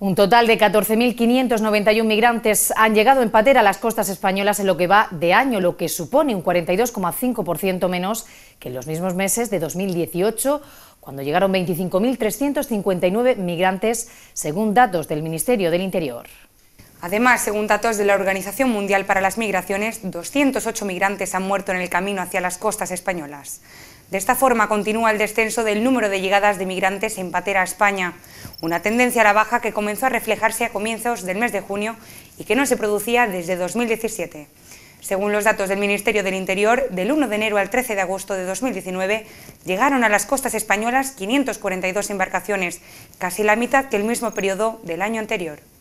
Un total de 14.591 migrantes han llegado en patera a las costas españolas en lo que va de año, lo que supone un 42,5% menos que en los mismos meses de 2018, cuando llegaron 25.359 migrantes, según datos del Ministerio del Interior. Además, según datos de la Organización Mundial para las Migraciones, 208 migrantes han muerto en el camino hacia las costas españolas. De esta forma continúa el descenso del número de llegadas de migrantes en patera a España, una tendencia a la baja que comenzó a reflejarse a comienzos del mes de junio y que no se producía desde 2017. Según los datos del Ministerio del Interior, del 1 de enero al 13 de agosto de 2019 llegaron a las costas españolas 542 embarcaciones, casi la mitad que el mismo periodo del año anterior.